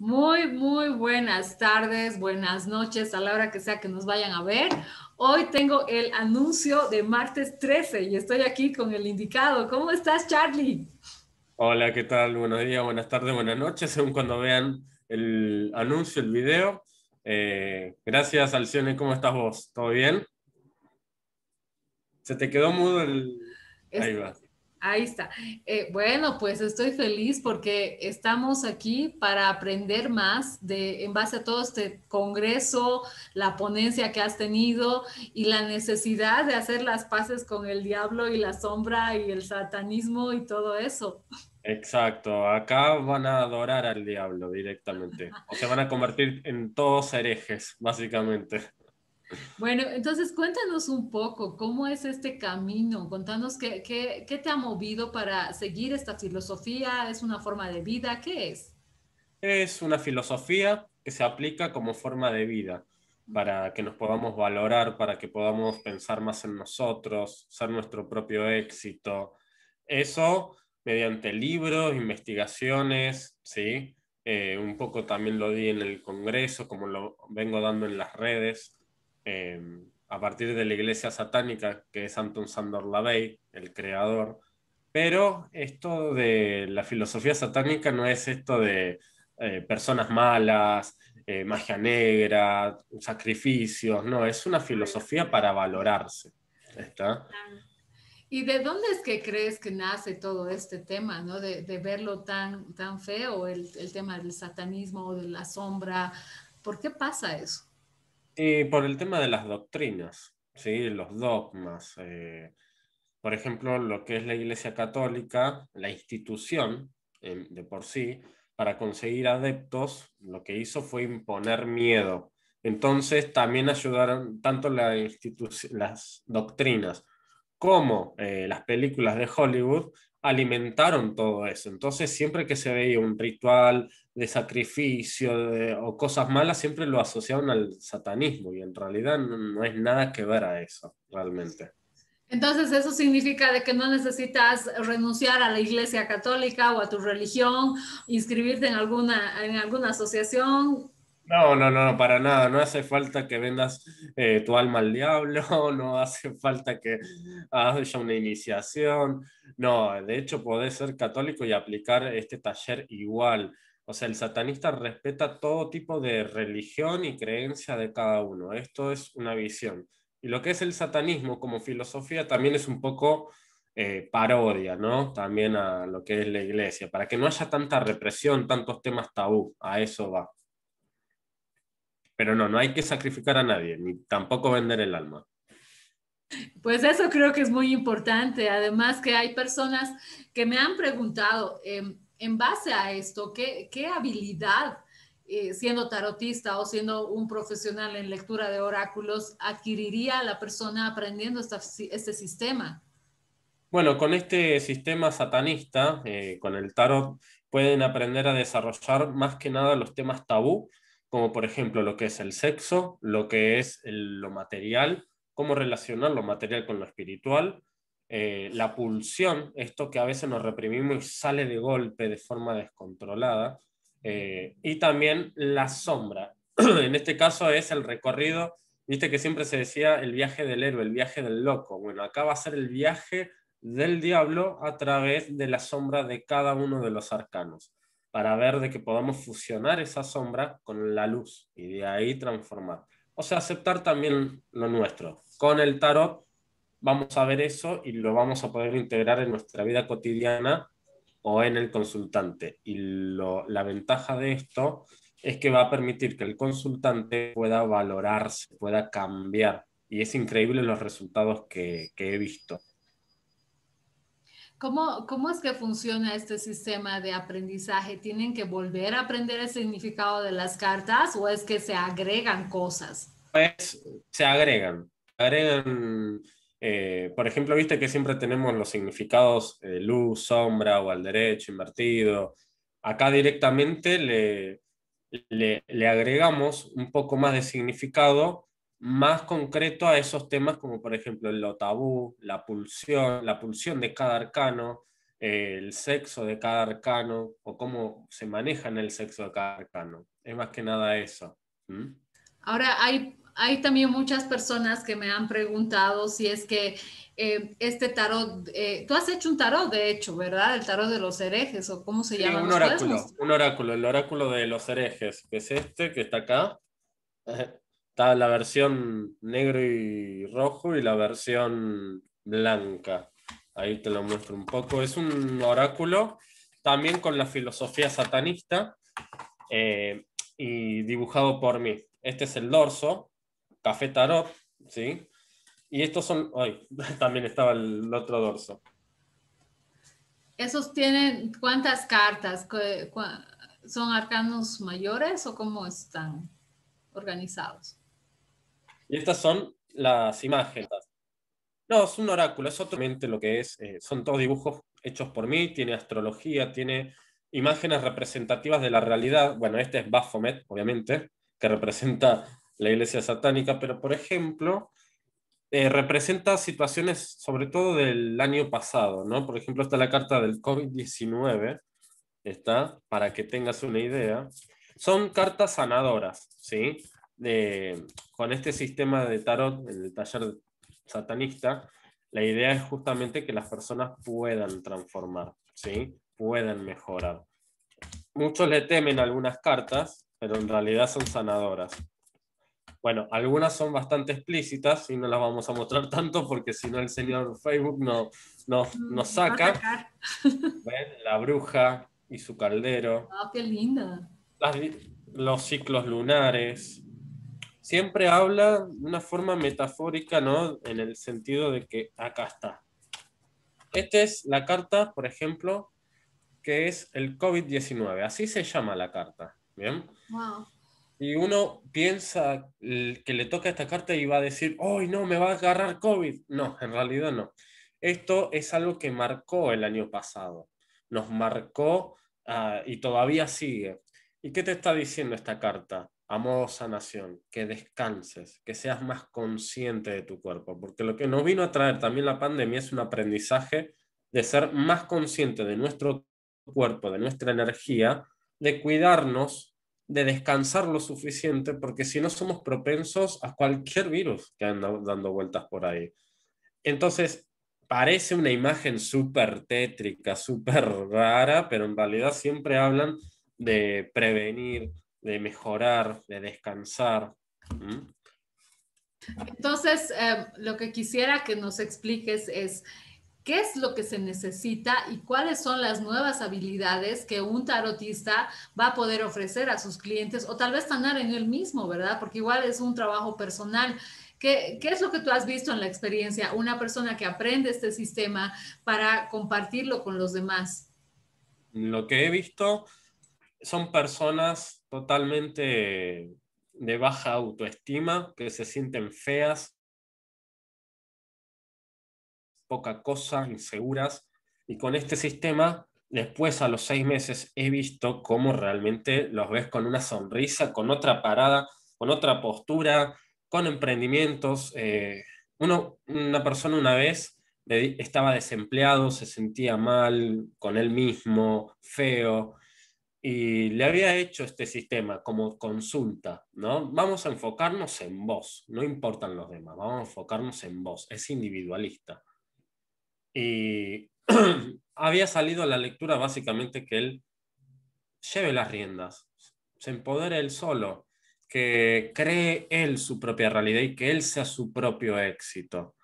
Muy, muy buenas tardes, buenas noches, a la hora que sea que nos vayan a ver. Hoy tengo el anuncio de martes 13 y estoy aquí con el indicado. ¿Cómo estás, Charlie? Hola, ¿qué tal? Buenos días, buenas tardes, buenas noches, según cuando vean el anuncio, el video. Eh, gracias, Alcione, ¿cómo estás vos? ¿Todo bien? Se te quedó mudo el... Ahí va. Ahí está. Eh, bueno, pues estoy feliz porque estamos aquí para aprender más de, en base a todo este congreso, la ponencia que has tenido y la necesidad de hacer las paces con el diablo y la sombra y el satanismo y todo eso. Exacto, acá van a adorar al diablo directamente. O se van a convertir en todos herejes, básicamente. Bueno, entonces cuéntanos un poco cómo es este camino, contanos qué, qué, te ha movido para seguir esta filosofía, es una forma de vida, ¿qué es? Es una filosofía que se aplica como forma de vida, para que nos podamos valorar, para que podamos pensar más en nosotros, ser nuestro propio éxito. Eso mediante libros, investigaciones, ¿sí? Eh, un poco también lo di en el Congreso, como lo vengo dando en las redes Em, a partir de la iglesia satánica que es Anton Sandor Lavey, el creador. Pero esto de la filosofía satánica no es esto de eh, personas malas, eh, magia negra, sacrificios, no, es una filosofía para valorarse. ¿está? ¿Y de dónde es que crees que nace todo este tema, ¿no? de, verlo tan, tan feo, el, el, tema del satanismo, de la sombra? ¿Por qué pasa eso? Y por el tema de las doctrinas, ¿sí? los dogmas. Eh, por ejemplo, lo que es la Iglesia Católica, la institución eh, de por sí, para conseguir adeptos, lo que hizo fue imponer miedo. Entonces también ayudaron tanto las doctrinas como eh, las películas de Hollywood alimentaron todo eso. Entonces, siempre que se veía un ritual de sacrificio o cosas malas, siempre lo asociaban al satanismo y en realidad no, no es nada que ver a eso, realmente. Entonces, eso significa de que no necesitas renunciar a la iglesia católica o a tu religión, inscribirte en alguna, en alguna asociación, no, no, no, para nada. No hace falta que vendas eh, tu alma al diablo, no hace falta que hagas una iniciación. No, de hecho, podés ser católico y aplicar este taller igual. O sea, el satanista respeta todo tipo de religión y creencia de cada uno. Esto es una visión. Y lo que es el satanismo como filosofía también es un poco eh, parodia, ¿no? También a lo que es la iglesia, para que no haya tanta represión, tantos temas tabú. A eso va. Pero no, no hay que sacrificar a nadie, ni tampoco vender el alma. Pues eso creo que es muy importante. Además que hay personas que me han preguntado em, en base a esto, ¿qué, habilidad eh, siendo tarotista o siendo un profesional en lectura de oráculos adquiriría la persona aprendiendo esta, este sistema? Bueno, con este sistema satanista, eh, con el tarot, pueden aprender a desarrollar más que nada los temas tabú como por ejemplo lo que es el sexo, lo que es lo material, cómo relacionar lo material con lo espiritual, eh, la pulsión, esto que a veces nos reprimimos y sale de golpe de forma descontrolada, eh, y también la sombra. en este caso es el recorrido, viste que siempre se decía el viaje del héroe, el viaje del loco. Bueno, acá va a ser el viaje del diablo a través de la sombra de cada uno de los arcanos para ver de que podamos fusionar esa sombra con la luz y de ahí transformar. O sea, aceptar también lo nuestro. Con el tarot vamos a ver eso y lo vamos a poder integrar en nuestra vida cotidiana o en el consultante. Y la ventaja de esto es que va a permitir que el consultante pueda valorarse, pueda cambiar. Y es increíble los resultados que he visto. ¿Cómo, es que funciona este sistema de aprendizaje? ¿Tienen que volver a aprender el significado de las cartas o es que se agregan cosas? Pues, se agregan. Agregan, eh, por ejemplo, viste que siempre tenemos los significados eh, luz, sombra o al derecho, invertido. Acá directamente le, le agregamos un poco más de significado más concreto a esos temas como por ejemplo el lo tabú, la pulsión, la pulsión de cada arcano, el sexo de cada arcano o cómo se maneja en el sexo de cada arcano. Es más que nada eso. Ahora hay, hay también muchas personas que me han preguntado si es que eh, este tarot, eh, tú has hecho un tarot de hecho, ¿verdad? El tarot de los herejes o cómo se llama. Un oráculo, un oráculo, el oráculo de los herejes, que es este que está acá la versión negro y rojo y la versión blanca. Ahí te lo muestro un poco. Es un oráculo también con la filosofía satanista eh, y dibujado por mí. Este es el dorso, café tarot, ¿sí? Y estos son, Ay, también estaba el otro dorso. ¿Esos tienen cuántas cartas? ¿Son arcanos mayores o cómo están organizados? Y estas son las imágenes. No, es un oráculo, es otro lo que es. Eh, son todos dibujos hechos por mí, tiene astrología, tiene imágenes representativas de la realidad. Bueno, este es Baphomet, obviamente, que representa la iglesia satánica, pero por ejemplo, eh, representa situaciones sobre todo del año pasado, ¿no? Por ejemplo, está la carta del COVID-19, está, para que tengas una idea. Son cartas sanadoras, ¿sí? con este sistema de tarot, el taller satanista, la idea es justamente que las personas puedan transformar, ¿sí? puedan mejorar. Muchos le temen algunas cartas, pero en realidad son sanadoras. Bueno, algunas son bastante explícitas y no las vamos a mostrar tanto porque si no el señor Facebook no, nos mm, saca. La bruja y su caldero. Ah, qué linda. los ciclos lunares, siempre habla de una forma metafórica, ¿no? En el sentido de que acá está. Esta es la carta, por ejemplo, que es el COVID-19. Así se llama la carta, ¿bien? Y uno piensa que le toca esta carta y va a decir, ¡ay, no, me va a agarrar COVID! No, en realidad no. Esto es algo que marcó el año pasado. Nos marcó ah, y todavía sigue. ¿Y qué te está diciendo esta carta? amorosa sanación, que descanses, que seas más consciente de tu cuerpo, porque lo que nos vino a traer también la pandemia es un aprendizaje de ser más consciente de nuestro cuerpo, de nuestra energía, de cuidarnos, de descansar lo suficiente, porque si no somos propensos a cualquier virus que anda dando vueltas por ahí. Entonces, parece una imagen súper tétrica, súper rara, pero en realidad siempre hablan de prevenir, de mejorar, de descansar. Entonces, eh, lo que quisiera que nos expliques es qué es lo que se necesita y cuáles son las nuevas habilidades que un tarotista va a poder ofrecer a sus clientes o tal vez sanar en él mismo, ¿verdad? Porque igual es un trabajo personal. ¿Qué, ¿Qué, es lo que tú has visto en la experiencia? Una persona que aprende este sistema para compartirlo con los demás. Lo que he visto son personas totalmente de baja autoestima, que se sienten feas, poca cosa, inseguras, y con este sistema, después a los seis meses he visto cómo realmente los ves con una sonrisa, con otra parada, con otra postura, con emprendimientos. Eh, una persona una vez estaba desempleado, se sentía mal con él mismo, feo, y le había hecho este sistema como consulta, ¿no? Vamos a enfocarnos en vos, no importan los demás, vamos a enfocarnos en vos, es individualista. Y había salido la lectura básicamente que él lleve las riendas, se empodere él solo, que cree él su propia realidad y que él sea su propio éxito.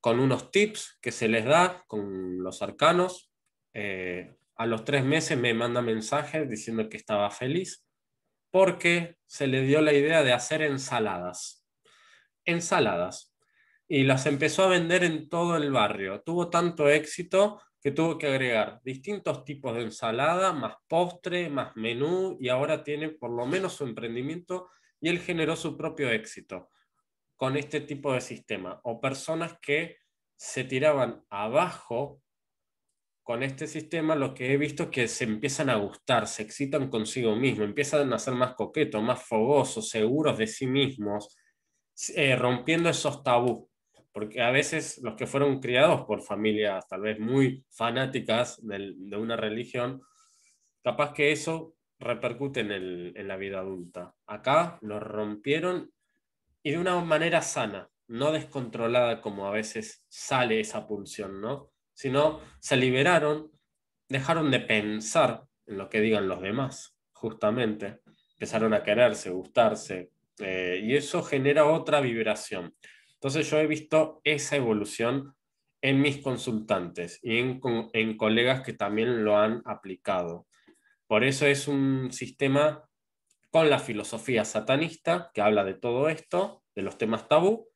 Con unos tips que se les da con los arcanos, eh, a los tres meses me manda mensajes diciendo que estaba feliz porque se le dio la idea de hacer ensaladas. Ensaladas. Y las empezó a vender en todo el barrio. Tuvo tanto éxito que tuvo que agregar distintos tipos de ensalada, más postre, más menú, y ahora tiene por lo menos su emprendimiento y él generó su propio éxito con este tipo de sistema. O personas que se tiraban abajo con este sistema lo que he visto es que se empiezan a gustar, se excitan consigo mismos, empiezan a ser más coquetos, más fogosos, seguros de sí mismos, eh, rompiendo esos tabús. Porque a veces los que fueron criados por familias tal vez muy fanáticas de, una religión, capaz que eso repercute en, en la vida adulta. Acá lo rompieron y de una manera sana, no descontrolada como a veces sale esa pulsión, ¿no? sino se liberaron, dejaron de pensar en lo que digan los demás, justamente, empezaron a quererse, gustarse, eh, y eso genera otra vibración. Entonces yo he visto esa evolución en mis consultantes y en colegas que también lo han aplicado. Por eso es un sistema con la filosofía satanista, que habla de todo esto, de los temas tabú,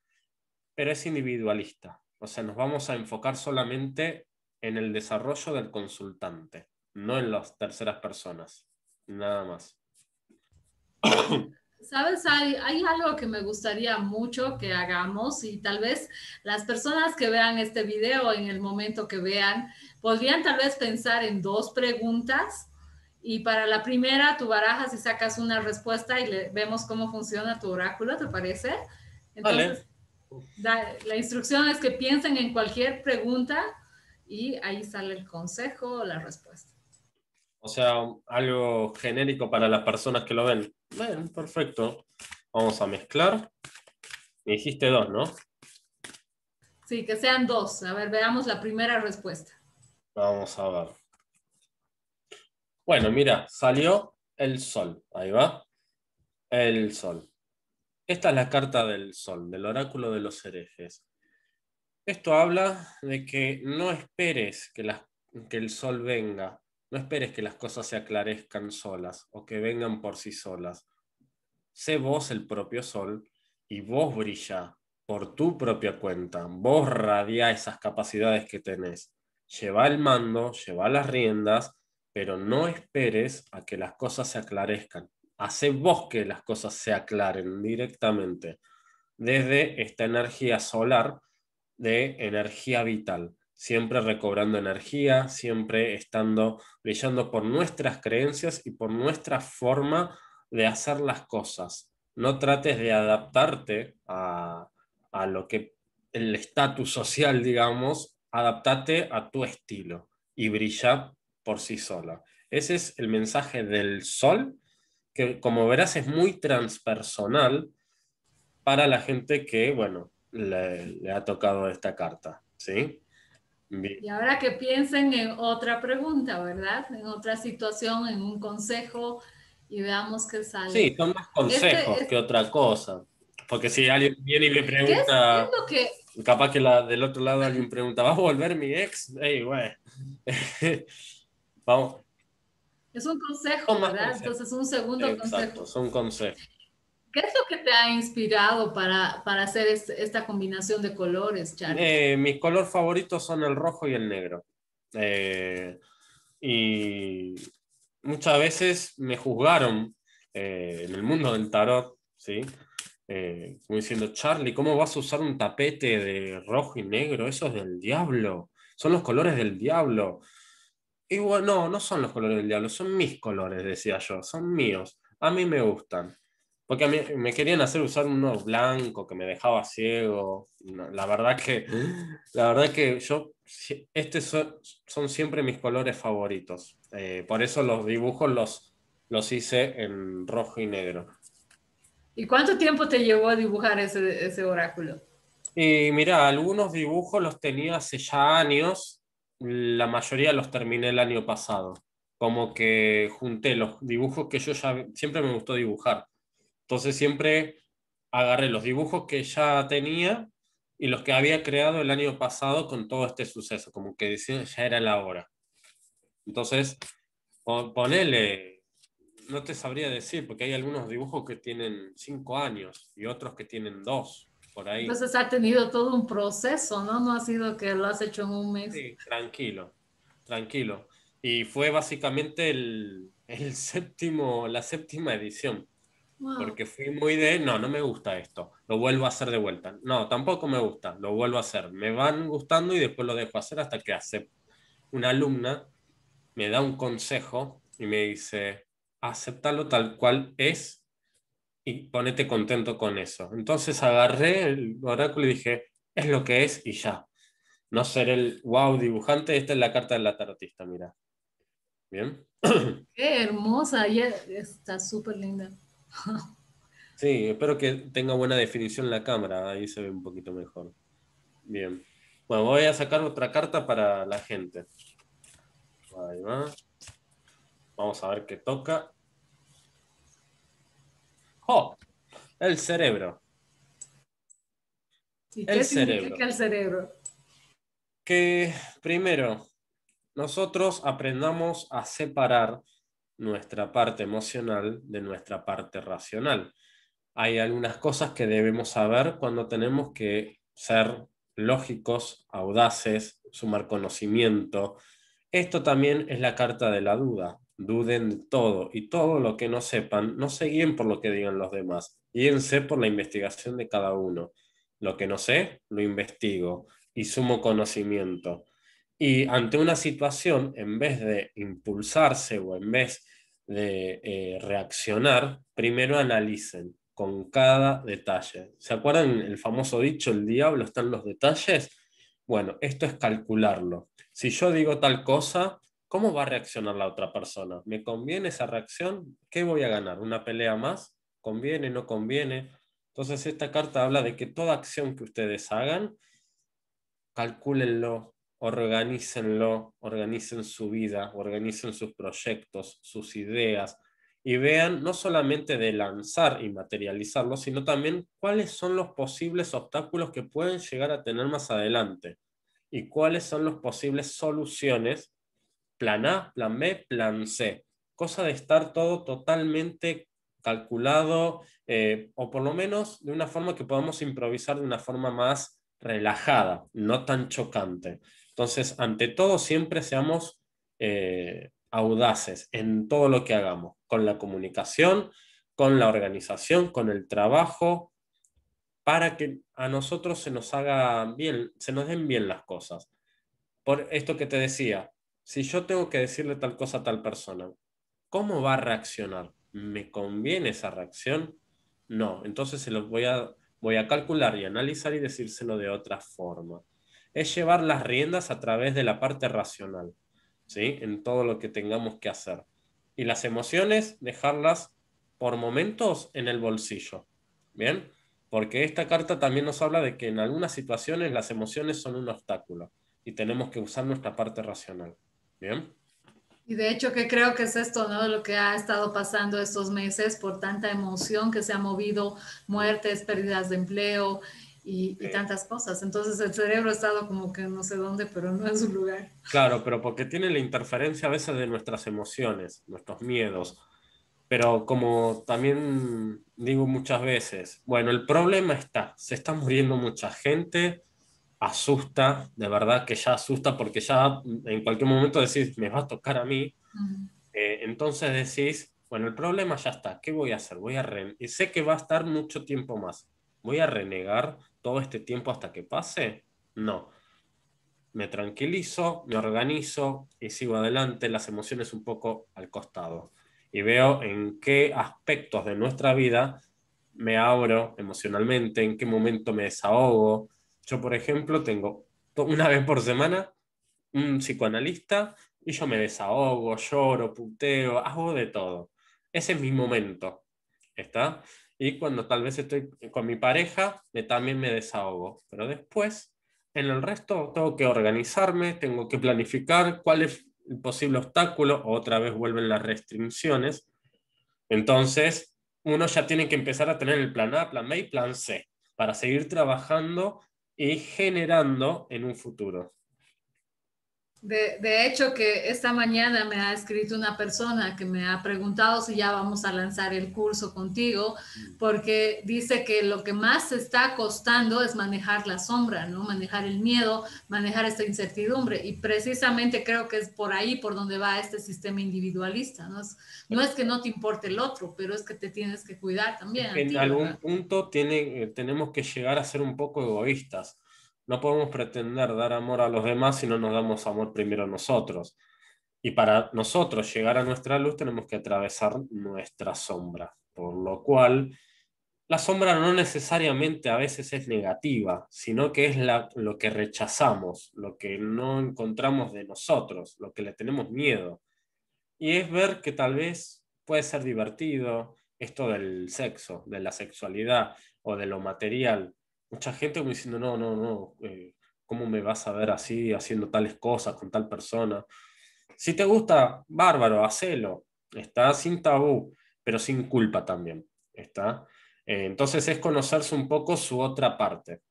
pero es individualista. O sea, nos vamos a enfocar solamente en el desarrollo del consultante, no en las terceras personas, nada más. Sabes, hay, algo que me gustaría mucho que hagamos y tal vez las personas que vean este video en el momento que vean, podrían tal vez pensar en dos preguntas y para la primera tú barajas y sacas una respuesta y le, vemos cómo funciona tu oráculo, ¿te parece? vale la instrucción es que piensen en cualquier pregunta y ahí sale el consejo o la respuesta. O sea, algo genérico para las personas que lo ven. Bien, perfecto. Vamos a mezclar. Me dijiste dos, ¿no? Sí, que sean dos. A ver, veamos la primera respuesta. Vamos a ver. Bueno, mira, salió el sol. Ahí va. El sol. Esta es la carta del sol, del oráculo de los herejes. Esto habla de que no esperes que, el sol venga, no esperes que las cosas se aclarezcan solas o que vengan por sí solas. Sé vos el propio sol y vos brilla por tu propia cuenta. Vos radia esas capacidades que tenés. Lleva el mando, lleva las riendas, pero no esperes a que las cosas se aclarezcan hace vos que las cosas se aclaren directamente desde esta energía solar de energía vital, siempre recobrando energía, siempre estando brillando por nuestras creencias y por nuestra forma de hacer las cosas. No trates de adaptarte a, lo que el estatus social, digamos, adaptate a tu estilo y brilla por sí sola. Ese es el mensaje del sol que como verás es muy transpersonal para la gente que, bueno, le, ha tocado esta carta, ¿sí? Y ahora que piensen en otra pregunta, ¿verdad? En otra situación, en un consejo y veamos qué sale. Sí, son más este consejos que otra cosa. Porque si alguien viene y me pregunta, que... capaz que la, del otro lado alguien pregunta, va a volver mi ex? Ey, güey. Vamos. Es un consejo, ¿verdad? Entonces, un segundo Exacto, consejo. Es un consejo. ¿Qué es lo que te ha inspirado para, hacer esta combinación de colores, Charlie? Eh, mis colores favoritos son el rojo y el negro. Eh, y muchas veces me juzgaron eh, en el mundo del tarot, ¿sí? como diciendo, Charlie, ¿cómo vas a usar un tapete de rojo y negro? Eso es del diablo, son los colores del diablo no, no son los colores del diablo, son mis colores, decía yo, son míos. A mí me gustan. Porque a mí me querían hacer usar uno blanco que me dejaba ciego. la verdad que, la verdad que yo, estos son, siempre mis colores favoritos. Eh, por eso los dibujos los, los hice en rojo y negro. ¿Y cuánto tiempo te llevó a dibujar ese, ese oráculo? Y mira, algunos dibujos los tenía hace ya años la mayoría los terminé el año pasado. Como que junté los dibujos que yo ya siempre me gustó dibujar. Entonces siempre agarré los dibujos que ya tenía y los que había creado el año pasado con todo este suceso, como que decía, ya era la hora. Entonces, ponele, no te sabría decir, porque hay algunos dibujos que tienen cinco años y otros que tienen dos. Entonces ha tenido todo un proceso, ¿no? No ha sido que lo has hecho en un mes. Sí, tranquilo, tranquilo. Y fue básicamente el, séptimo, la séptima edición. Porque fui muy de, no, no me gusta esto, lo vuelvo a hacer de vuelta. No, tampoco me gusta, lo vuelvo a hacer. Me van gustando y después lo dejo hacer hasta que hace una alumna me da un consejo y me dice, acéptalo tal cual es y ponete contento con eso. Entonces agarré el oráculo y dije, es lo que es y ya. No ser el wow dibujante, esta es la carta de la tarotista, mira. Bien. Qué hermosa, y está súper linda. sí, espero que tenga buena definición la cámara, ahí se ve un poquito mejor. Bien. Bueno, voy a sacar otra carta para la gente. Ahí va. Vamos a ver qué toca. ¡Oh! El cerebro. qué el cerebro. el cerebro? Que primero, nosotros aprendamos a separar nuestra parte emocional de nuestra parte racional. Hay algunas cosas que debemos saber cuando tenemos que ser lógicos, audaces, sumar conocimiento. Esto también es la carta de la duda duden de todo y todo lo que no sepan, no se guíen por lo que digan los demás, guíense por la investigación de cada uno. Lo que no sé, lo investigo y sumo conocimiento. Y ante una situación, en vez de impulsarse o en vez de eh, reaccionar, primero analicen con cada detalle. ¿Se acuerdan el famoso dicho, el diablo está en los detalles? Bueno, esto es calcularlo. Si yo digo tal cosa, ¿Cómo va a reaccionar la otra persona? ¿Me conviene esa reacción? ¿Qué voy a ganar? ¿Una pelea más? ¿Conviene? ¿No conviene? Entonces esta carta habla de que toda acción que ustedes hagan, calcúlenlo, organícenlo, organicen su vida, organicen sus proyectos, sus ideas, y vean no solamente de lanzar y materializarlo, sino también cuáles son los posibles obstáculos que pueden llegar a tener más adelante y cuáles son las posibles soluciones plan A, plan B, plan C. Cosa de estar todo totalmente calculado eh, o por lo menos de una forma que podamos improvisar de una forma más relajada, no tan chocante. Entonces, ante todo, siempre seamos eh, audaces en todo lo que hagamos, con la comunicación, con la organización, con el trabajo, para que a nosotros se nos haga bien, se nos den bien las cosas. Por esto que te decía, si yo tengo que decirle tal cosa a tal persona, ¿cómo va a reaccionar? ¿Me conviene esa reacción? No, entonces se lo voy a, voy a calcular y analizar y decírselo de otra forma. Es llevar las riendas a través de la parte racional, ¿sí? En todo lo que tengamos que hacer. Y las emociones, dejarlas por momentos en el bolsillo, ¿bien? Porque esta carta también nos habla de que en algunas situaciones las emociones son un obstáculo y tenemos que usar nuestra parte racional. Bien. Y de hecho que creo que es esto, ¿no? Lo que ha estado pasando estos meses por tanta emoción que se ha movido, muertes, pérdidas de empleo y, tantas cosas. Entonces el cerebro ha estado como que no sé dónde, pero no en su lugar. Claro, pero porque tiene la interferencia a veces de nuestras emociones, nuestros miedos. Pero como también digo muchas veces, bueno, el problema está, se está muriendo mucha gente, asusta, de verdad que ya asusta porque ya en cualquier momento decís, me va a tocar a mí. Eh, entonces decís, bueno, el problema ya está, ¿qué voy a hacer? Voy a y sé que va a estar mucho tiempo más. ¿Voy a renegar todo este tiempo hasta que pase? No. Me tranquilizo, me organizo y sigo adelante, las emociones un poco al costado. Y veo en qué aspectos de nuestra vida me abro emocionalmente, en qué momento me desahogo, yo, por ejemplo, tengo una vez por semana un psicoanalista y yo me desahogo, lloro, puteo, hago de todo. Ese es mi momento. ¿Está? Y cuando tal vez estoy con mi pareja, me, también me desahogo. Pero después, en el resto, tengo que organizarme, tengo que planificar cuál es el posible obstáculo. Otra vez vuelven las restricciones. Entonces, uno ya tiene que empezar a tener el plan A, plan B y plan C para seguir trabajando y generando en un futuro. De, hecho, que esta mañana me ha escrito una persona que me ha preguntado si ya vamos a lanzar el curso contigo, mm. porque dice que lo que más se está costando es manejar la sombra, ¿no? Manejar el miedo, manejar esta incertidumbre. Y precisamente creo que es por ahí por donde va este sistema individualista, ¿no? Es, que no te importe el otro, pero es que te tienes que cuidar también. En algún punto eh, tenemos que llegar a ser un poco egoístas no podemos pretender dar amor a los demás si no nos damos amor primero a nosotros. Y para nosotros llegar a nuestra luz tenemos que atravesar nuestra sombra, por lo cual la sombra no necesariamente a veces es negativa, sino que es la, lo que rechazamos, lo que no encontramos de nosotros, lo que le tenemos miedo. Y es ver que tal vez puede ser divertido esto del sexo, de la sexualidad o de lo material, mucha gente me diciendo, no, no, no, eh, ¿cómo me vas a ver así, haciendo tales cosas con tal persona? Si te gusta, bárbaro, hacelo. Está sin tabú, pero sin culpa también. Está. Eh, entonces es conocerse un poco su otra parte.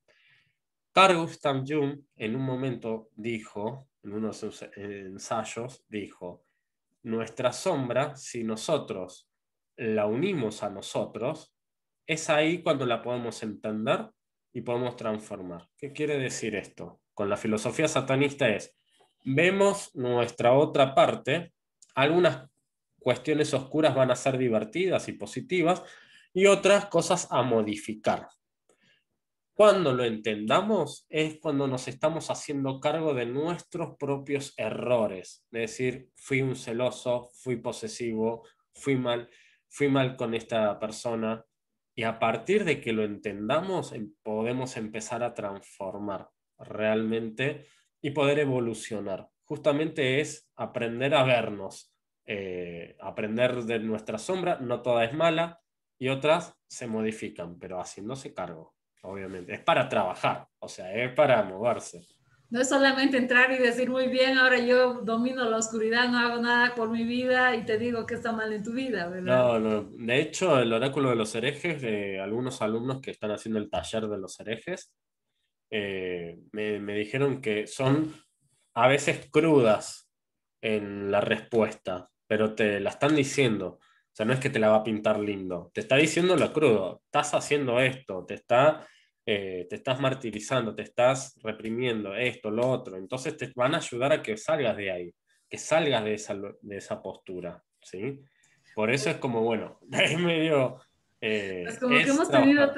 Carl Jung en un momento dijo, en uno de sus ensayos, dijo, nuestra sombra, si nosotros la unimos a nosotros, es ahí cuando la podemos entender y podemos transformar. ¿Qué quiere decir esto? Con la filosofía satanista es, vemos nuestra otra parte, algunas cuestiones oscuras van a ser divertidas y positivas y otras cosas a modificar. Cuando lo entendamos es cuando nos estamos haciendo cargo de nuestros propios errores, es decir, fui un celoso, fui posesivo, fui mal, fui mal con esta persona, y a partir de que lo entendamos, em, podemos empezar a transformar realmente y poder evolucionar. Justamente es aprender a vernos, eh, aprender de nuestra sombra, no toda es mala y otras se modifican, pero haciéndose cargo, obviamente. Es para trabajar, o sea, es para moverse. No es solamente entrar y decir, muy bien, ahora yo domino la oscuridad, no hago nada por mi vida y te digo que está mal en tu vida, ¿verdad? No, de hecho, el oráculo de los herejes, de algunos alumnos que están haciendo el taller de los herejes, eh, me, me, dijeron que son a veces crudas en la respuesta, pero te la están diciendo. O sea, no es que te la va a pintar lindo, te está diciendo lo crudo, estás haciendo esto, te está eh, te estás martirizando, te estás reprimiendo esto, lo otro. Entonces te van a ayudar a que salgas de ahí, que salgas de esa, postura. ¿sí? Por eso es como, bueno, es medio... Eh, es como que hemos tenido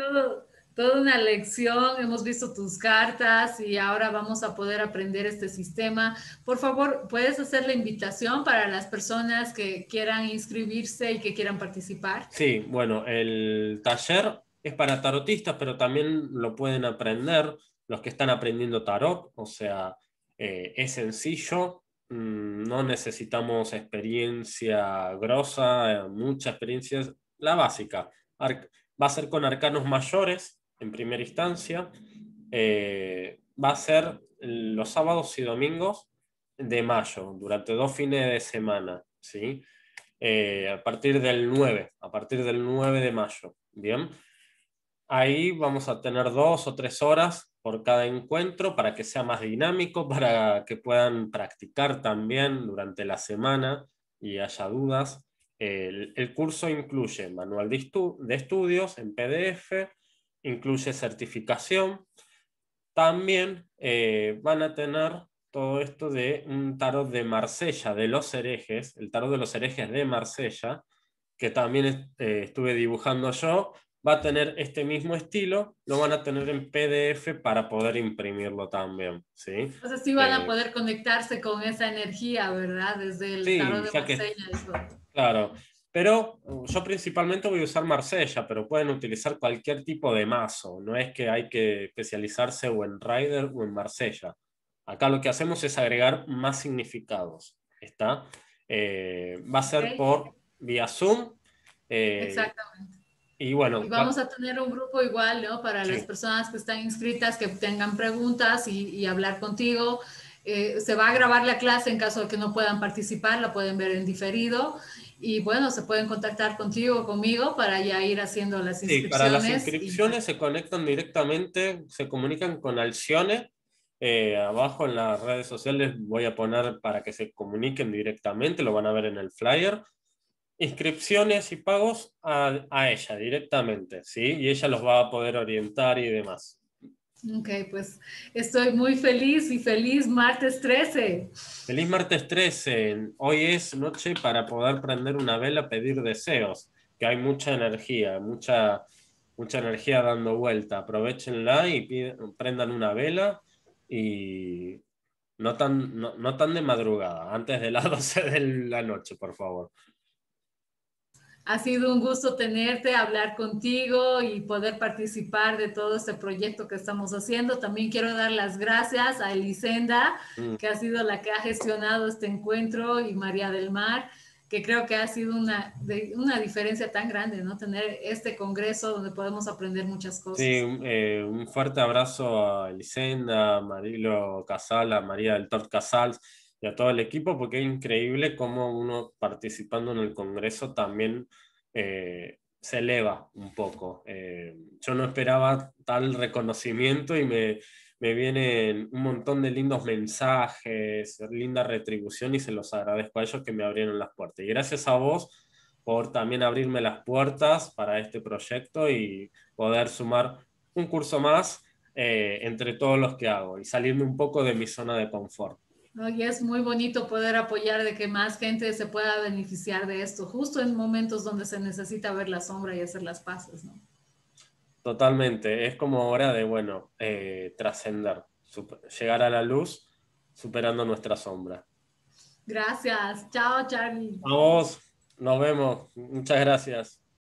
toda una lección, hemos visto tus cartas y ahora vamos a poder aprender este sistema. Por favor, puedes hacer la invitación para las personas que quieran inscribirse y que quieran participar. Sí, bueno, el taller es para tarotistas, pero también lo pueden aprender los que están aprendiendo tarot, o sea, eh, es sencillo, mm, no necesitamos experiencia grosa, eh, mucha experiencia, la básica. va a ser con arcanos mayores en primera instancia, eh, va a ser los sábados y domingos de mayo, durante dos fines de semana, a partir del 9, a partir del 9 de mayo, ¿bien? Ahí vamos a tener dos o tres horas por cada encuentro para que sea más dinámico, para que puedan practicar también durante la semana y haya dudas. El, curso incluye manual de, estudios en PDF, incluye certificación. También eh, van a tener todo esto de un tarot de Marsella, de los herejes, el tarot de los herejes de Marsella, que también eh, estuve dibujando yo va a tener este mismo estilo, lo van a tener en PDF para poder imprimirlo también, ¿sí? O sea, sí van a eh, poder conectarse con esa energía, ¿verdad? Desde el tarot de Marsella. Claro, pero uh, yo principalmente voy a usar Marsella, pero pueden utilizar cualquier tipo de mazo, no es que hay que especializarse o en Rider o en Marsella. Acá lo que hacemos es agregar más significados, ¿está? Eh, va a ser por vía Zoom. Eh, Exactamente y bueno. vamos a tener un grupo igual, ¿no? Para las personas que están inscritas, que tengan preguntas y, hablar contigo. Eh, se va a grabar la clase en caso de que no puedan participar, la pueden ver en diferido. Y bueno, se pueden contactar contigo, o conmigo, para ya ir haciendo las inscripciones. Sí, para las inscripciones se conectan directamente, se comunican con Alcione. Eh, abajo en las redes sociales voy a poner para que se comuniquen directamente, lo van a ver en el flyer inscripciones y pagos a, a, ella directamente, ¿sí? Y ella los va a poder orientar y demás. Ok, pues estoy muy feliz y feliz martes 13. Feliz martes 13. Hoy es noche para poder prender una vela, pedir deseos, que hay mucha energía, mucha, mucha energía dando vuelta. Aprovechenla y prendan una vela y, no tan, no, no, tan de madrugada, antes de las 12 de la noche, por favor. Ha sido un gusto tenerte, hablar contigo y poder participar de todo este proyecto que estamos haciendo. También quiero dar las gracias a Elisenda, mm. que ha sido la que ha gestionado este encuentro, y María del Mar, que creo que ha sido una, una diferencia tan grande, ¿no? Tener este congreso donde podemos aprender muchas cosas. Sí, un eh, fuerte abrazo a Elisenda, a Marilo Casal, a María del Tort Casals y a todo el equipo, porque es increíble cómo uno participando en el Congreso también eh, se eleva un poco. Eh, yo no esperaba tal reconocimiento y me, me, vienen un montón de lindos mensajes, linda retribución y se los agradezco a ellos que me abrieron las puertas. Y gracias a vos por también abrirme las puertas para este proyecto y poder sumar un curso más eh, entre todos los que hago y salirme un poco de mi zona de confort. Y es muy bonito poder apoyar de que más gente se pueda beneficiar de esto, justo en momentos donde se necesita ver la sombra y hacer las paces, Totalmente, es como hora de, bueno, eh, trascender, llegar a la luz superando nuestra sombra. Gracias, chao Charlie. A nos vemos, muchas gracias.